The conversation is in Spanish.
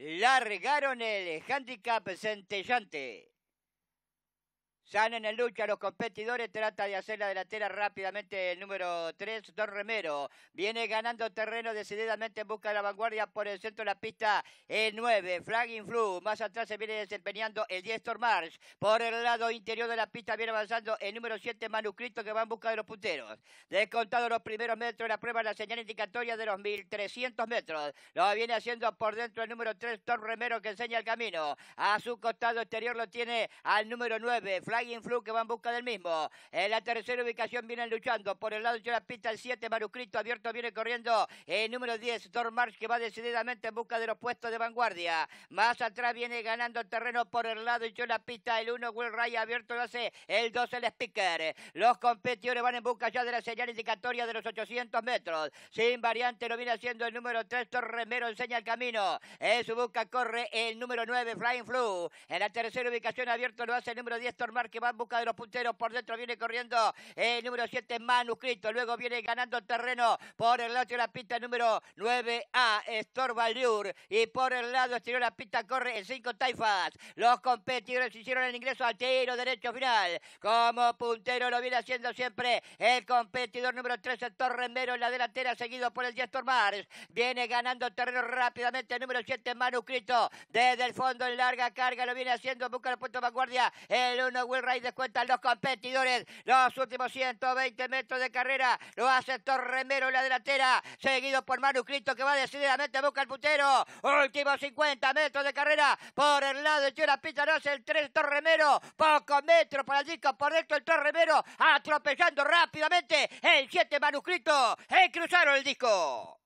largaron el handicap centellante. Salen en el lucha los competidores, trata de hacer la delantera rápidamente el número 3, Don Remero. Viene ganando terreno decididamente en busca de la vanguardia por el centro de la pista, el 9, Flagging Flu. Más atrás se viene desempeñando el 10, March. Por el lado interior de la pista viene avanzando el número 7, Manuscrito, que va en busca de los punteros. Descontado los primeros metros, de la prueba la señal indicatoria de los 1300 metros. Lo viene haciendo por dentro el número 3, Don Remero, que enseña el camino. A su costado exterior lo tiene al número 9, Flagging Flying Influ que va en busca del mismo. En la tercera ubicación vienen luchando por el lado de la pista el 7, Manuscrito abierto viene corriendo. El número 10, March que va decididamente en busca de los puestos de vanguardia. Más atrás viene ganando terreno por el lado de la pista el 1, Will Ray abierto lo hace el 2, el Speaker. Los competidores van en busca ya de la señal indicatoria de los 800 metros. Sin variante lo viene haciendo el número 3, Torremero enseña el camino. En su busca corre el número 9, Flying Flu. En la tercera ubicación abierto lo hace el número 10, March que va en busca de los punteros. Por dentro viene corriendo el número 7, Manuscrito. Luego viene ganando terreno por el lado de la pista número 9A, valur Y por el lado exterior la pista corre el 5 Taifas. Los competidores hicieron el ingreso al tiro derecho final. Como puntero lo viene haciendo siempre el competidor número 13, Torremero en la delantera, seguido por el 10 Tormars. Viene ganando terreno rápidamente el número 7, Manuscrito. Desde el fondo en larga carga lo viene haciendo, busca el punto de vanguardia. El 1, el rey de los competidores. Los últimos 120 metros de carrera lo hace Torremero en la delantera, seguido por Manuscrito que va decididamente buscar el putero. Últimos 50 metros de carrera por el lado de no hace el 3 Torremero, pocos metros para el disco, por dentro el Torremero atropellando rápidamente el 7 Manuscrito. Eh, cruzaron el disco.